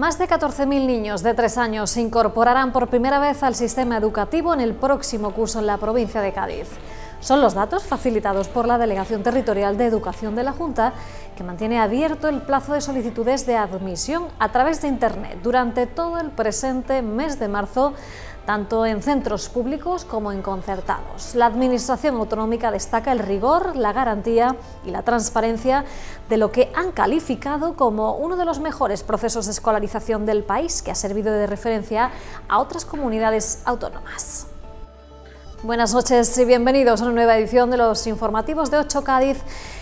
Más de 14.000 niños de 3 años se incorporarán por primera vez al sistema educativo en el próximo curso en la provincia de Cádiz. Son los datos facilitados por la Delegación Territorial de Educación de la Junta, que mantiene abierto el plazo de solicitudes de admisión a través de Internet durante todo el presente mes de marzo tanto en centros públicos como en concertados. La Administración Autonómica destaca el rigor, la garantía y la transparencia de lo que han calificado como uno de los mejores procesos de escolarización del país que ha servido de referencia a otras comunidades autónomas. Buenas noches y bienvenidos a una nueva edición de los informativos de 8 Cádiz,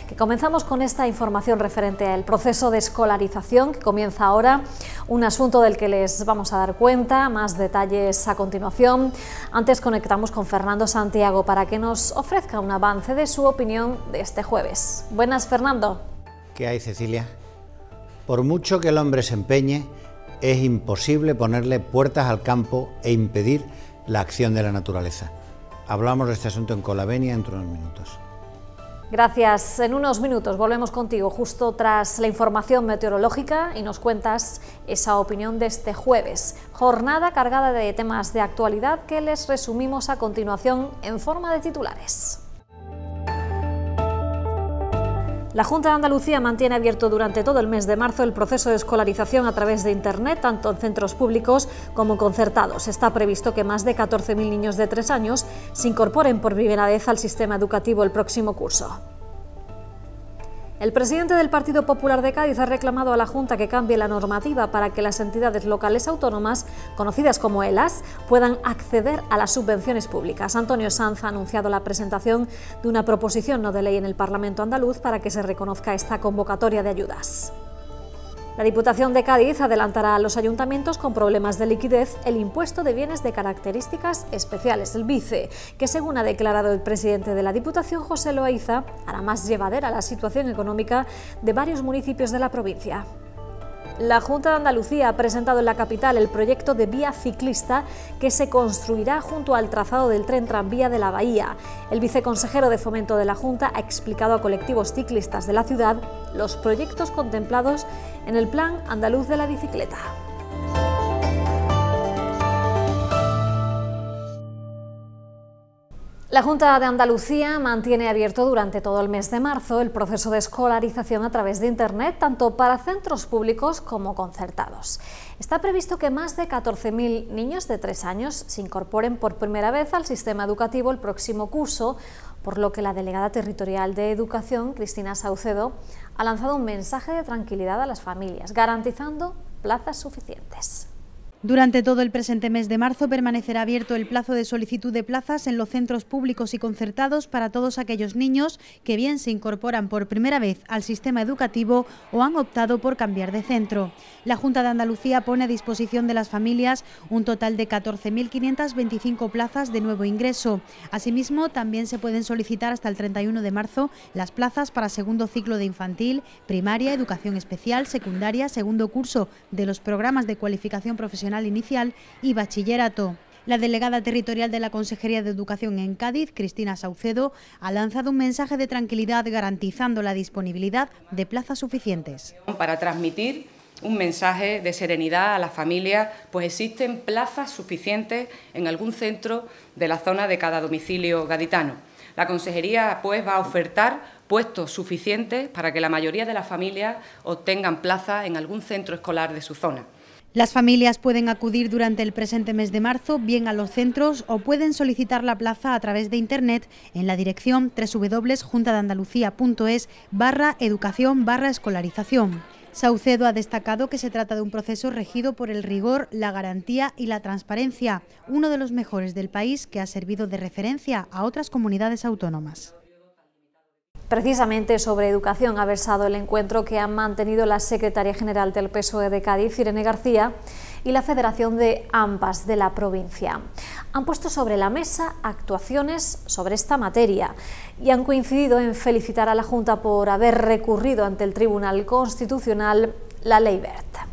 que comenzamos con esta información referente al proceso de escolarización que comienza ahora, un asunto del que les vamos a dar cuenta, más detalles a continuación. Antes conectamos con Fernando Santiago para que nos ofrezca un avance de su opinión de este jueves. Buenas, Fernando. ¿Qué hay, Cecilia? Por mucho que el hombre se empeñe, es imposible ponerle puertas al campo e impedir la acción de la naturaleza Hablamos de este asunto en Colabenia dentro de unos minutos. Gracias. En unos minutos volvemos contigo justo tras la información meteorológica y nos cuentas esa opinión de este jueves. Jornada cargada de temas de actualidad que les resumimos a continuación en forma de titulares. La Junta de Andalucía mantiene abierto durante todo el mes de marzo el proceso de escolarización a través de Internet, tanto en centros públicos como concertados. Está previsto que más de 14.000 niños de 3 años se incorporen por primera vez al sistema educativo el próximo curso. El presidente del Partido Popular de Cádiz ha reclamado a la Junta que cambie la normativa para que las entidades locales autónomas, conocidas como ELAS, puedan acceder a las subvenciones públicas. Antonio Sanz ha anunciado la presentación de una proposición no de ley en el Parlamento andaluz para que se reconozca esta convocatoria de ayudas. La Diputación de Cádiz adelantará a los ayuntamientos con problemas de liquidez el impuesto de bienes de características especiales, el BICE, que según ha declarado el presidente de la Diputación, José Loaiza, hará más llevadera la situación económica de varios municipios de la provincia. La Junta de Andalucía ha presentado en la capital el proyecto de vía ciclista que se construirá junto al trazado del tren tranvía de la Bahía. El viceconsejero de Fomento de la Junta ha explicado a colectivos ciclistas de la ciudad los proyectos contemplados en el Plan Andaluz de la Bicicleta. La Junta de Andalucía mantiene abierto durante todo el mes de marzo el proceso de escolarización a través de Internet, tanto para centros públicos como concertados. Está previsto que más de 14.000 niños de 3 años se incorporen por primera vez al sistema educativo el próximo curso, por lo que la delegada territorial de Educación, Cristina Saucedo, ha lanzado un mensaje de tranquilidad a las familias, garantizando plazas suficientes. Durante todo el presente mes de marzo permanecerá abierto el plazo de solicitud de plazas en los centros públicos y concertados para todos aquellos niños que bien se incorporan por primera vez al sistema educativo o han optado por cambiar de centro. La Junta de Andalucía pone a disposición de las familias un total de 14.525 plazas de nuevo ingreso. Asimismo, también se pueden solicitar hasta el 31 de marzo las plazas para segundo ciclo de infantil, primaria, educación especial, secundaria, segundo curso de los programas de cualificación profesional Inicial y Bachillerato. La delegada territorial de la Consejería de Educación en Cádiz, Cristina Saucedo, ha lanzado un mensaje de tranquilidad garantizando la disponibilidad de plazas suficientes. Para transmitir un mensaje de serenidad a las familias, pues existen plazas suficientes en algún centro de la zona de cada domicilio gaditano. La Consejería pues va a ofertar puestos suficientes para que la mayoría de las familias obtengan plaza en algún centro escolar de su zona. Las familias pueden acudir durante el presente mes de marzo bien a los centros o pueden solicitar la plaza a través de Internet en la dirección www.juntadandalucía.es barra educación barra escolarización. Saucedo ha destacado que se trata de un proceso regido por el rigor, la garantía y la transparencia, uno de los mejores del país que ha servido de referencia a otras comunidades autónomas. Precisamente sobre educación ha versado el encuentro que han mantenido la secretaria general del PSOE de Cádiz, Irene García, y la Federación de AMPAS de la provincia. Han puesto sobre la mesa actuaciones sobre esta materia y han coincidido en felicitar a la Junta por haber recurrido ante el Tribunal Constitucional la ley BERT.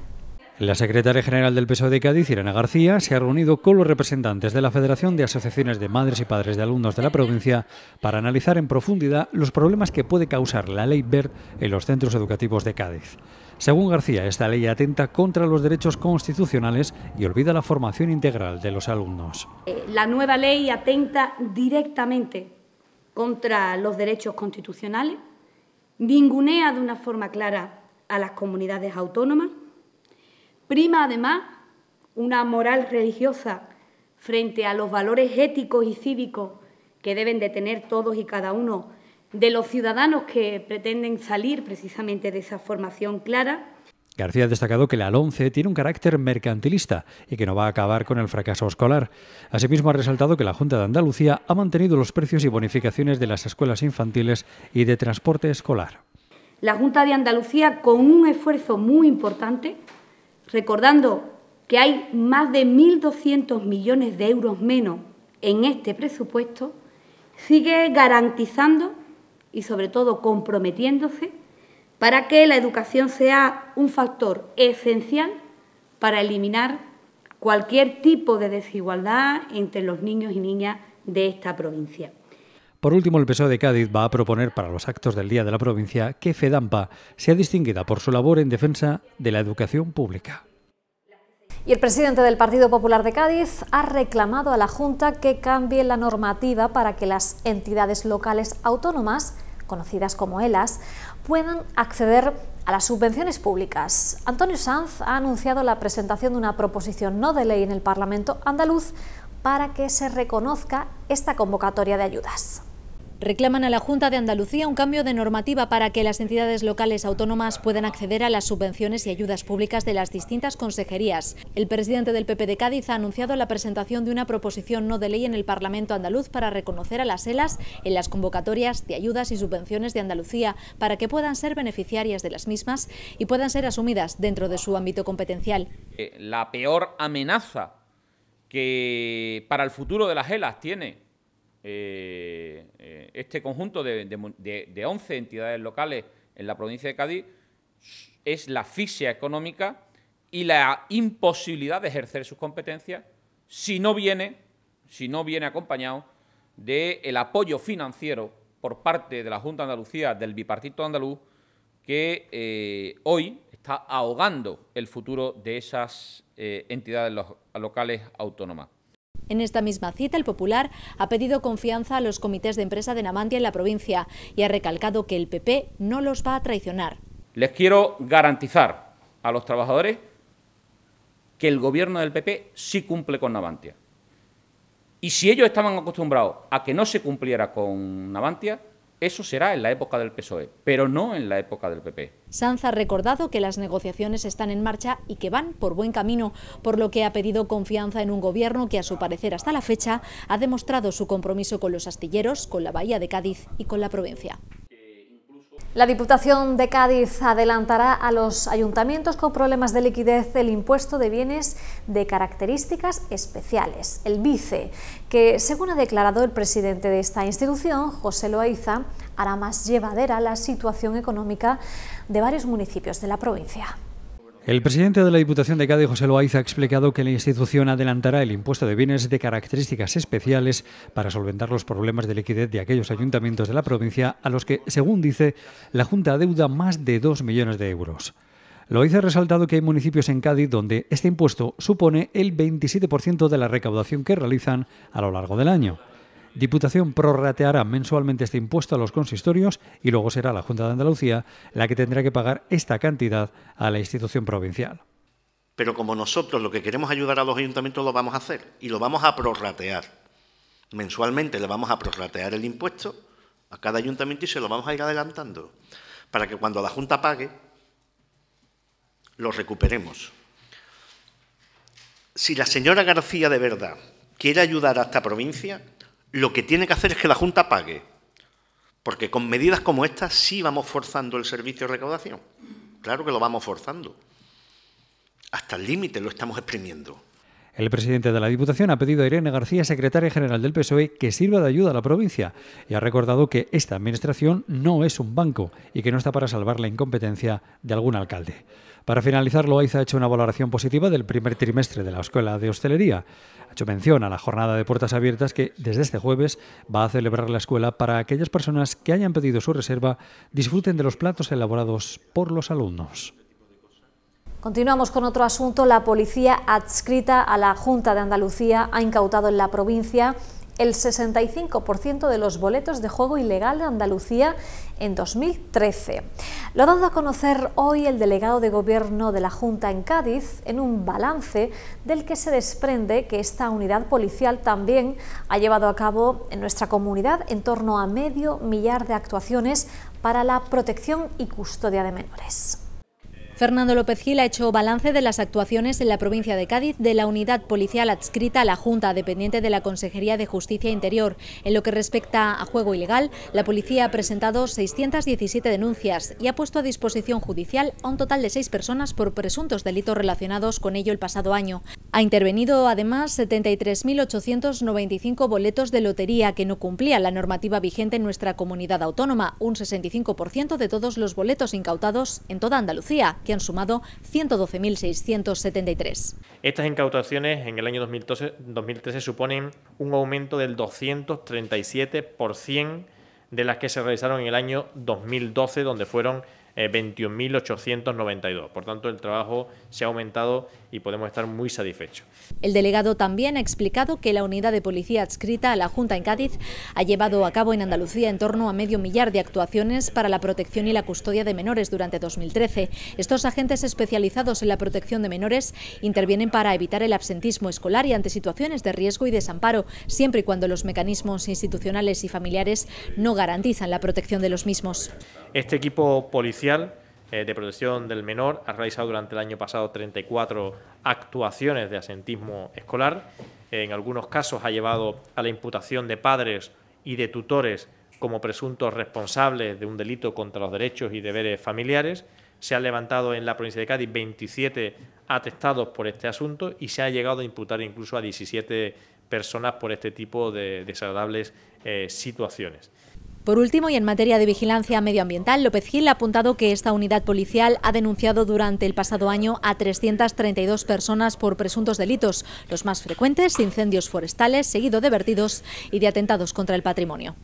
La secretaria general del PSOE de Cádiz, Irena García, se ha reunido con los representantes de la Federación de Asociaciones de Madres y Padres de Alumnos de la provincia para analizar en profundidad los problemas que puede causar la ley BERT en los centros educativos de Cádiz. Según García, esta ley atenta contra los derechos constitucionales y olvida la formación integral de los alumnos. Eh, la nueva ley atenta directamente contra los derechos constitucionales, ningunea de una forma clara a las comunidades autónomas Prima además una moral religiosa frente a los valores éticos y cívicos que deben de tener todos y cada uno de los ciudadanos que pretenden salir precisamente de esa formación clara. García ha destacado que la alonce tiene un carácter mercantilista y que no va a acabar con el fracaso escolar. Asimismo, ha resaltado que la Junta de Andalucía ha mantenido los precios y bonificaciones de las escuelas infantiles y de transporte escolar. La Junta de Andalucía, con un esfuerzo muy importante, recordando que hay más de 1.200 millones de euros menos en este presupuesto, sigue garantizando y sobre todo comprometiéndose para que la educación sea un factor esencial para eliminar cualquier tipo de desigualdad entre los niños y niñas de esta provincia. Por último, el PSOE de Cádiz va a proponer para los actos del Día de la Provincia que FEDAMPA sea distinguida por su labor en defensa de la educación pública. Y el presidente del Partido Popular de Cádiz ha reclamado a la Junta que cambie la normativa para que las entidades locales autónomas, conocidas como ELAS, puedan acceder a las subvenciones públicas. Antonio Sanz ha anunciado la presentación de una proposición no de ley en el Parlamento andaluz para que se reconozca esta convocatoria de ayudas. Reclaman a la Junta de Andalucía un cambio de normativa para que las entidades locales autónomas puedan acceder a las subvenciones y ayudas públicas de las distintas consejerías. El presidente del PP de Cádiz ha anunciado la presentación de una proposición no de ley en el Parlamento andaluz para reconocer a las helas en las convocatorias de ayudas y subvenciones de Andalucía para que puedan ser beneficiarias de las mismas y puedan ser asumidas dentro de su ámbito competencial. Eh, la peor amenaza que para el futuro de las ELAS tiene eh, eh, este conjunto de, 11 entidades locales en la provincia de Cádiz es la fisia económica y la imposibilidad de ejercer sus competencias si no viene, si no viene acompañado del apoyo financiero por parte de la Junta de Andalucía, del bipartito andaluz, que eh, hoy está ahogando el futuro de esas entidades locales autónomas. En esta misma cita, el Popular ha pedido confianza a los comités de empresa de Namantia en la provincia y ha recalcado que el PP no los va a traicionar. Les quiero garantizar a los trabajadores que el gobierno del PP sí cumple con Navantia. Y si ellos estaban acostumbrados a que no se cumpliera con Navantia, eso será en la época del PSOE, pero no en la época del PP. Sanz ha recordado que las negociaciones están en marcha y que van por buen camino, por lo que ha pedido confianza en un gobierno que, a su parecer, hasta la fecha, ha demostrado su compromiso con los astilleros, con la Bahía de Cádiz y con la provincia. La Diputación de Cádiz adelantará a los ayuntamientos con problemas de liquidez el impuesto de bienes de características especiales, el vice, que, según ha declarado el presidente de esta institución, José Loaiza, hará más llevadera la situación económica de varios municipios de la provincia. El presidente de la Diputación de Cádiz, José Loaiza, ha explicado que la institución adelantará el impuesto de bienes de características especiales para solventar los problemas de liquidez de aquellos ayuntamientos de la provincia a los que, según dice, la Junta adeuda más de 2 millones de euros. Loaiza ha resaltado que hay municipios en Cádiz donde este impuesto supone el 27% de la recaudación que realizan a lo largo del año. Diputación prorrateará mensualmente este impuesto a los consistorios y luego será la Junta de Andalucía la que tendrá que pagar esta cantidad a la institución provincial. Pero como nosotros lo que queremos ayudar a los ayuntamientos lo vamos a hacer y lo vamos a prorratear. Mensualmente le vamos a prorratear el impuesto a cada ayuntamiento y se lo vamos a ir adelantando para que cuando la Junta pague lo recuperemos. Si la señora García de verdad quiere ayudar a esta provincia, lo que tiene que hacer es que la Junta pague. Porque con medidas como estas sí vamos forzando el servicio de recaudación. Claro que lo vamos forzando. Hasta el límite lo estamos exprimiendo. El presidente de la Diputación ha pedido a Irene García, secretaria general del PSOE, que sirva de ayuda a la provincia y ha recordado que esta administración no es un banco y que no está para salvar la incompetencia de algún alcalde. Para finalizar, Loaiza ha hecho una valoración positiva del primer trimestre de la Escuela de Hostelería. Ha hecho mención a la jornada de puertas abiertas que desde este jueves va a celebrar la escuela para aquellas personas que hayan pedido su reserva disfruten de los platos elaborados por los alumnos. Continuamos con otro asunto. La policía adscrita a la Junta de Andalucía ha incautado en la provincia el 65% de los boletos de juego ilegal de Andalucía en 2013. Lo ha dado a conocer hoy el delegado de gobierno de la Junta en Cádiz en un balance del que se desprende que esta unidad policial también ha llevado a cabo en nuestra comunidad en torno a medio millar de actuaciones para la protección y custodia de menores. Fernando López Gil ha hecho balance de las actuaciones en la provincia de Cádiz de la unidad policial adscrita a la Junta, dependiente de la Consejería de Justicia e Interior. En lo que respecta a juego ilegal, la policía ha presentado 617 denuncias y ha puesto a disposición judicial a un total de seis personas por presuntos delitos relacionados con ello el pasado año. Ha intervenido además 73.895 boletos de lotería que no cumplían la normativa vigente en nuestra comunidad autónoma, un 65% de todos los boletos incautados en toda Andalucía que han sumado 112.673. Estas incautaciones en el año 2012, 2013 suponen un aumento del 237% de las que se realizaron en el año 2012, donde fueron 21.892. Eh, por tanto, el trabajo se ha aumentado y podemos estar muy satisfechos. El delegado también ha explicado que la unidad de policía adscrita a la Junta en Cádiz ha llevado a cabo en Andalucía en torno a medio millar de actuaciones para la protección y la custodia de menores durante 2013. Estos agentes especializados en la protección de menores intervienen para evitar el absentismo escolar y ante situaciones de riesgo y desamparo, siempre y cuando los mecanismos institucionales y familiares no garantizan la protección de los mismos. Este equipo policial eh, de Protección del Menor ha realizado durante el año pasado 34 actuaciones de asentismo escolar. En algunos casos ha llevado a la imputación de padres y de tutores como presuntos responsables de un delito contra los derechos y deberes familiares. Se han levantado en la provincia de Cádiz 27 atestados por este asunto y se ha llegado a imputar incluso a 17 personas por este tipo de desagradables eh, situaciones. Por último, y en materia de vigilancia medioambiental, López Gil ha apuntado que esta unidad policial ha denunciado durante el pasado año a 332 personas por presuntos delitos, los más frecuentes, incendios forestales, seguido de vertidos y de atentados contra el patrimonio.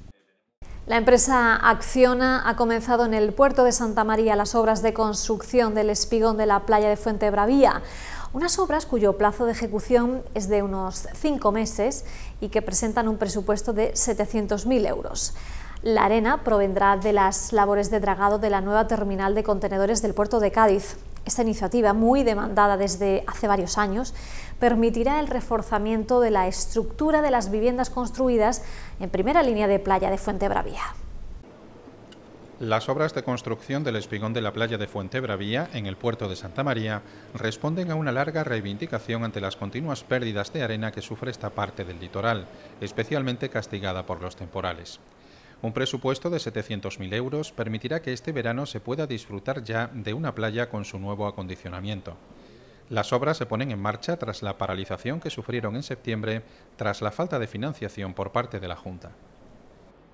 La empresa Acciona ha comenzado en el puerto de Santa María las obras de construcción del espigón de la playa de Fuente Bravía, unas obras cuyo plazo de ejecución es de unos cinco meses y que presentan un presupuesto de 700.000 euros. La arena provendrá de las labores de dragado de la nueva terminal de contenedores del puerto de Cádiz. Esta iniciativa, muy demandada desde hace varios años, permitirá el reforzamiento de la estructura de las viviendas construidas en primera línea de playa de Fuente Bravía. Las obras de construcción del espigón de la playa de Fuente Bravía en el puerto de Santa María, responden a una larga reivindicación ante las continuas pérdidas de arena que sufre esta parte del litoral, especialmente castigada por los temporales. Un presupuesto de 700.000 euros permitirá que este verano se pueda disfrutar ya de una playa con su nuevo acondicionamiento. Las obras se ponen en marcha tras la paralización que sufrieron en septiembre tras la falta de financiación por parte de la Junta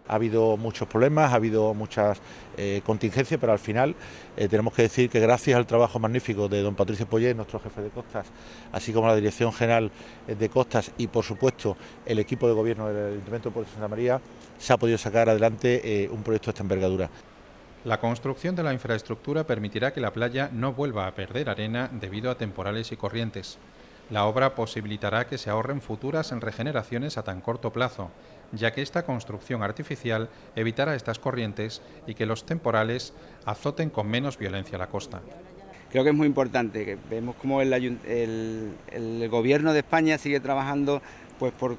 ha habido muchos problemas, ha habido muchas eh, contingencias, pero al final eh, tenemos que decir que gracias al trabajo magnífico de don Patricio Poyet, nuestro jefe de costas, así como la Dirección General de Costas y por supuesto el equipo de gobierno del Ayuntamiento de Santa María, se ha podido sacar adelante eh, un proyecto de esta envergadura. La construcción de la infraestructura permitirá que la playa no vuelva a perder arena debido a temporales y corrientes. La obra posibilitará que se ahorren futuras ...en regeneraciones a tan corto plazo ya que esta construcción artificial evitará estas corrientes y que los temporales azoten con menos violencia la costa. Creo que es muy importante, que vemos cómo el, gobierno de España sigue trabajando pues por,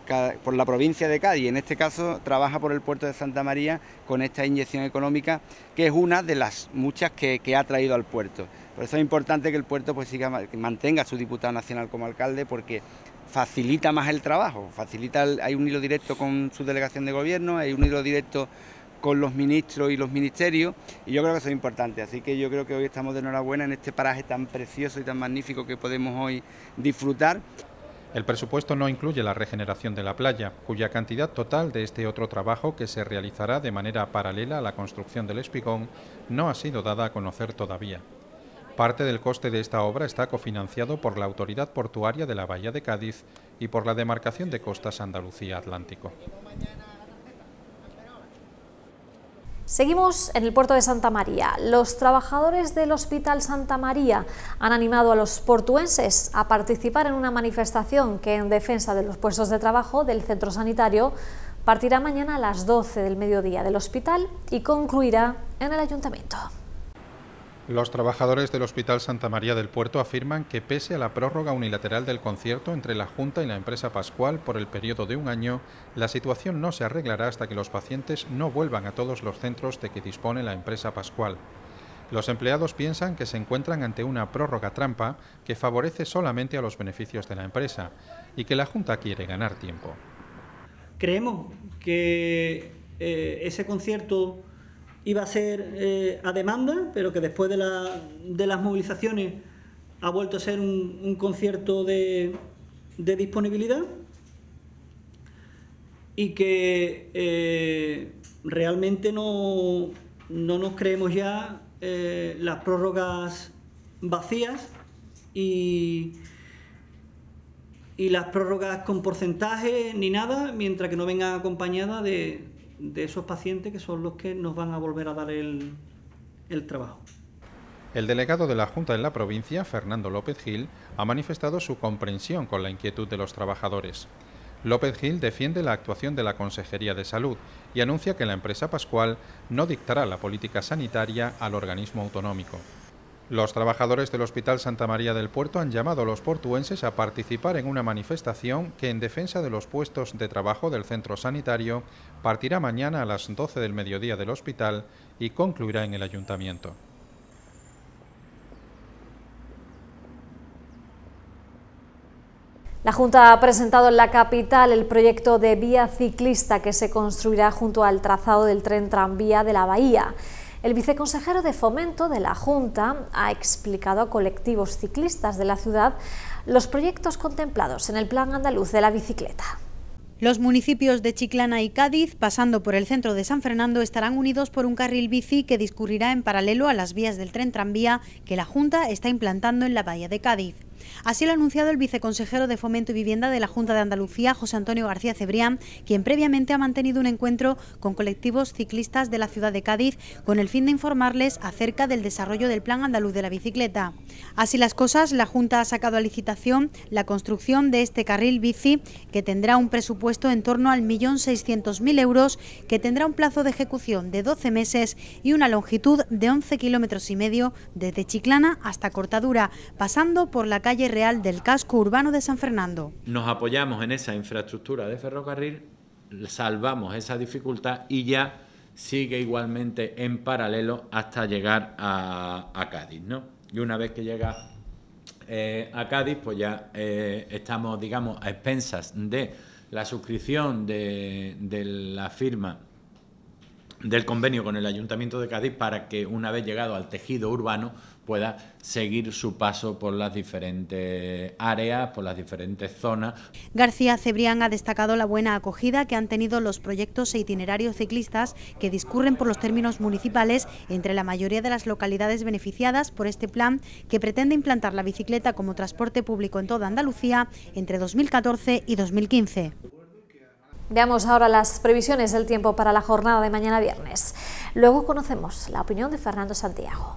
la provincia de Cádiz. En este caso trabaja por el puerto de Santa María con esta inyección económica, que es una de las muchas que, ha traído al puerto. Por eso es importante que el puerto pues siga, mantenga a su diputado nacional como alcalde, porque facilita más el trabajo, facilita hay un hilo directo con su delegación de gobierno, hay un hilo directo con los ministros y los ministerios y yo creo que eso es importante, así que yo creo que hoy estamos de enhorabuena en este paraje tan precioso y tan magnífico que podemos hoy disfrutar. El presupuesto no incluye la regeneración de la playa, cuya cantidad total de este otro trabajo que se realizará de manera paralela a la construcción del espigón no ha sido dada a conocer todavía. Parte del coste de esta obra está cofinanciado por la Autoridad Portuaria de la Bahía de Cádiz y por la Demarcación de Costas Andalucía Atlántico. Seguimos en el puerto de Santa María. Los trabajadores del Hospital Santa María han animado a los portuenses a participar en una manifestación que en defensa de los puestos de trabajo del centro sanitario partirá mañana a las 12 del mediodía del hospital y concluirá en el ayuntamiento. Los trabajadores del Hospital Santa María del Puerto afirman que pese a la prórroga unilateral del concierto entre la Junta y la empresa Pascual por el periodo de un año, la situación no se arreglará hasta que los pacientes no vuelvan a todos los centros de que dispone la empresa Pascual. Los empleados piensan que se encuentran ante una prórroga trampa que favorece solamente a los beneficios de la empresa y que la Junta quiere ganar tiempo. Creemos que eh, ese concierto iba a ser eh, a demanda, pero que después de, las movilizaciones ha vuelto a ser un, concierto de, disponibilidad y que eh, realmente no, nos creemos ya eh, las prórrogas vacías y, y las prórrogas con porcentaje ni nada, mientras que no vengan acompañadas de, de esos pacientes que son los que nos van a volver a dar el, trabajo. El delegado de la Junta en la provincia, Fernando López Gil, ha manifestado su comprensión con la inquietud de los trabajadores. López Gil defiende la actuación de la Consejería de Salud y anuncia que la empresa Pascual no dictará la política sanitaria al organismo autonómico. Los trabajadores del Hospital Santa María del Puerto han llamado a los portuenses a participar en una manifestación que en defensa de los puestos de trabajo del centro sanitario partirá mañana a las 12 del mediodía del hospital y concluirá en el ayuntamiento. La Junta ha presentado en la capital el proyecto de vía ciclista que se construirá junto al trazado del tren tranvía de la Bahía. El viceconsejero de Fomento de la Junta ha explicado a colectivos ciclistas de la ciudad los proyectos contemplados en el Plan Andaluz de la Bicicleta. Los municipios de Chiclana y Cádiz, pasando por el centro de San Fernando, estarán unidos por un carril bici que discurrirá en paralelo a las vías del tren tranvía que la Junta está implantando en la bahía de Cádiz. Así lo ha anunciado el viceconsejero de Fomento y Vivienda de la Junta de Andalucía, José Antonio García Cebrián, quien previamente ha mantenido un encuentro con colectivos ciclistas de la ciudad de Cádiz con el fin de informarles acerca del desarrollo del Plan Andaluz de la Bicicleta. Así las cosas, la Junta ha sacado a licitación la construcción de este carril bici que tendrá un presupuesto en torno al millón seiscientos mil euros, que tendrá un plazo de ejecución de 12 meses y una longitud de 11 kilómetros y medio desde Chiclana hasta Cortadura, pasando por la calle real del casco urbano de San Fernando. Nos apoyamos en esa infraestructura de ferrocarril, salvamos esa dificultad y ya sigue igualmente en paralelo hasta llegar a, Cádiz. ¿no? Y una vez que llega eh, a Cádiz, pues ya eh, estamos, digamos, a expensas de la suscripción de la firma del convenio con el Ayuntamiento de Cádiz para que una vez llegado al tejido urbano pueda seguir su paso por las diferentes áreas, por las diferentes zonas. García Cebrián ha destacado la buena acogida que han tenido los proyectos e itinerarios ciclistas que discurren por los términos municipales entre la mayoría de las localidades beneficiadas por este plan que pretende implantar la bicicleta como transporte público en toda Andalucía entre 2014 y 2015. Veamos ahora las previsiones del tiempo para la jornada de mañana viernes. Luego conocemos la opinión de Fernando Santiago.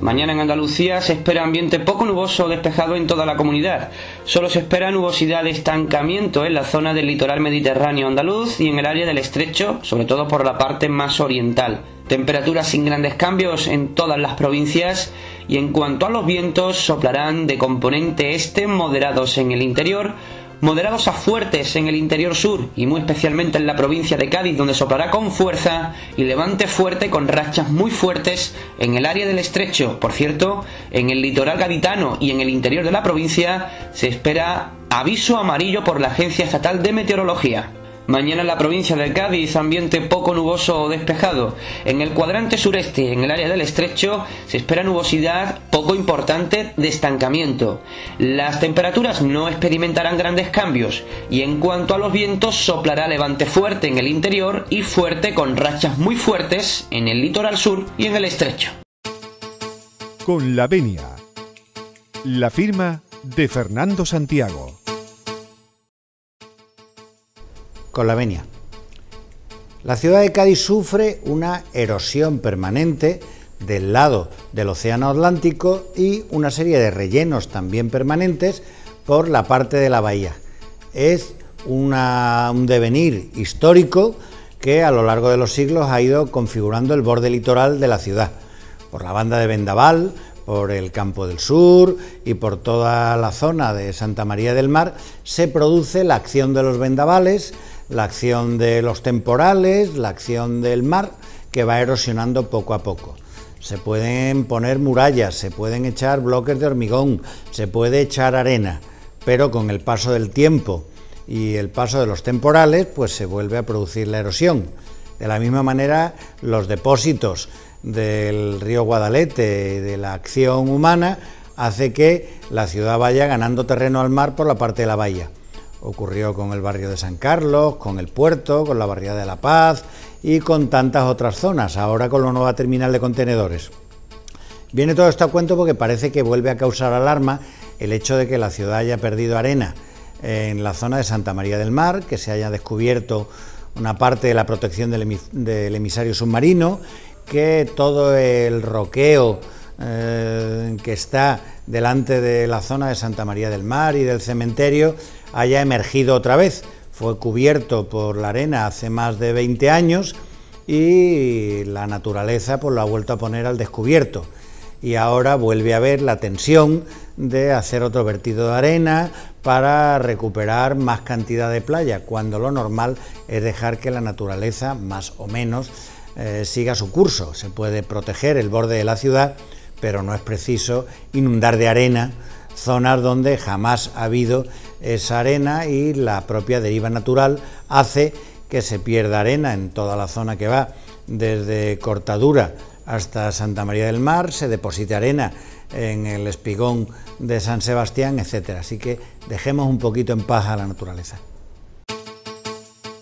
Mañana en Andalucía se espera ambiente poco nuboso o despejado en toda la comunidad. Solo se espera nubosidad de estancamiento en la zona del litoral mediterráneo andaluz y en el área del estrecho, sobre todo por la parte más oriental. Temperaturas sin grandes cambios en todas las provincias y en cuanto a los vientos soplarán de componente este moderados en el interior, moderados a fuertes en el interior sur y muy especialmente en la provincia de Cádiz donde soplará con fuerza y levante fuerte con rachas muy fuertes en el área del estrecho. Por cierto, en el litoral gaditano y en el interior de la provincia se espera aviso amarillo por la Agencia Estatal de Meteorología. Mañana en la provincia de Cádiz, ambiente poco nuboso o despejado. En el cuadrante sureste, en el área del estrecho, se espera nubosidad poco importante de estancamiento. Las temperaturas no experimentarán grandes cambios y en cuanto a los vientos soplará levante fuerte en el interior y fuerte con rachas muy fuertes en el litoral sur y en el estrecho. Con la venia. La firma de Fernando Santiago. con la venia. La ciudad de Cádiz sufre una erosión permanente del lado del Océano Atlántico y una serie de rellenos también permanentes por la parte de la bahía. Es un devenir histórico que a lo largo de los siglos ha ido configurando el borde litoral de la ciudad, por la banda de Vendaval, por el Campo del Sur y por toda la zona de Santa María del Mar, se produce la acción de los vendavales la acción de los temporales, la acción del mar, que va erosionando poco a poco. Se pueden poner murallas, se pueden echar bloques de hormigón, se puede echar arena, pero con el paso del tiempo y el paso de los temporales, pues se vuelve a producir la erosión. De la misma manera, los depósitos del río Guadalete y de la acción humana hace que la ciudad vaya ganando terreno al mar por la parte de la bahía. Ocurrió con el barrio de San Carlos, con el puerto, con la barriada de La Paz y con tantas otras zonas, ahora con la nueva terminal de contenedores. Viene todo esto a cuento porque parece que vuelve a causar alarma el hecho de que la ciudad haya perdido arena en la zona de Santa María del Mar, que se haya descubierto una parte de la protección del, emisario submarino, que todo el roqueo eh, que está delante de la zona de Santa María del Mar y del cementerio haya emergido otra vez. Fue cubierto por la arena hace más de 20 años y la naturaleza pues, lo ha vuelto a poner al descubierto. Y ahora vuelve a haber la tensión de hacer otro vertido de arena para recuperar más cantidad de playa, cuando lo normal es dejar que la naturaleza, más o menos, eh, siga su curso. Se puede proteger el borde de la ciudad, pero no es preciso inundar de arena zonas donde jamás ha habido esa arena y la propia deriva natural hace que se pierda arena en toda la zona que va desde Cortadura hasta Santa María del Mar, se deposita arena en el espigón de San Sebastián, etc. Así que dejemos un poquito en paz a la naturaleza.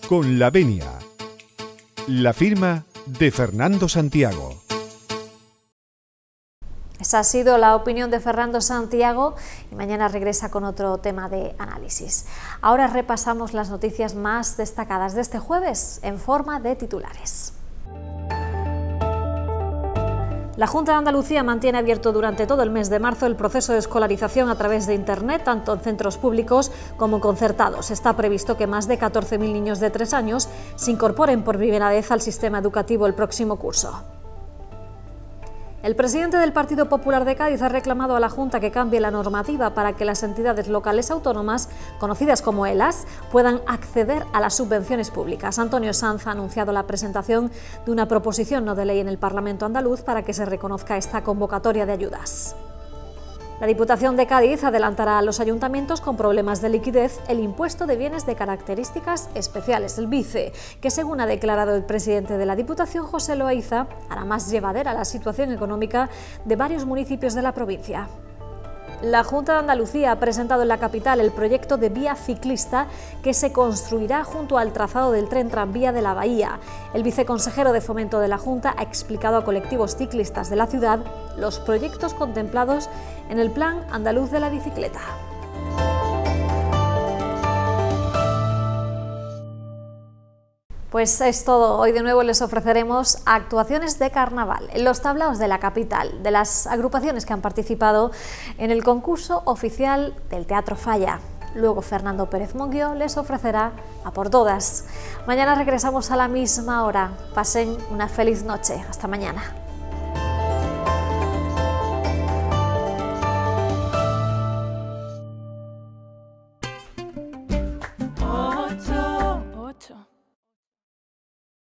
Con la venia, la firma de Fernando Santiago. Esa ha sido la opinión de Fernando Santiago y mañana regresa con otro tema de análisis. Ahora repasamos las noticias más destacadas de este jueves en forma de titulares. La Junta de Andalucía mantiene abierto durante todo el mes de marzo el proceso de escolarización a través de Internet, tanto en centros públicos como concertados. Está previsto que más de 14.000 niños de 3 años se incorporen por primera vez al sistema educativo el próximo curso. El presidente del Partido Popular de Cádiz ha reclamado a la Junta que cambie la normativa para que las entidades locales autónomas, conocidas como ELAS, puedan acceder a las subvenciones públicas. Antonio Sanz ha anunciado la presentación de una proposición no de ley en el Parlamento andaluz para que se reconozca esta convocatoria de ayudas. La Diputación de Cádiz adelantará a los ayuntamientos con problemas de liquidez el impuesto de bienes de características especiales, el BICE, que según ha declarado el presidente de la Diputación, José Loaiza, hará más llevadera la situación económica de varios municipios de la provincia. La Junta de Andalucía ha presentado en la capital el proyecto de vía ciclista que se construirá junto al trazado del tren tranvía de la Bahía. El viceconsejero de Fomento de la Junta ha explicado a colectivos ciclistas de la ciudad los proyectos contemplados en el Plan Andaluz de la Bicicleta. Pues es todo. Hoy de nuevo les ofreceremos actuaciones de carnaval en los tablaos de la capital, de las agrupaciones que han participado en el concurso oficial del Teatro Falla. Luego Fernando Pérez Monguio les ofrecerá a por todas. Mañana regresamos a la misma hora. Pasen una feliz noche. Hasta mañana.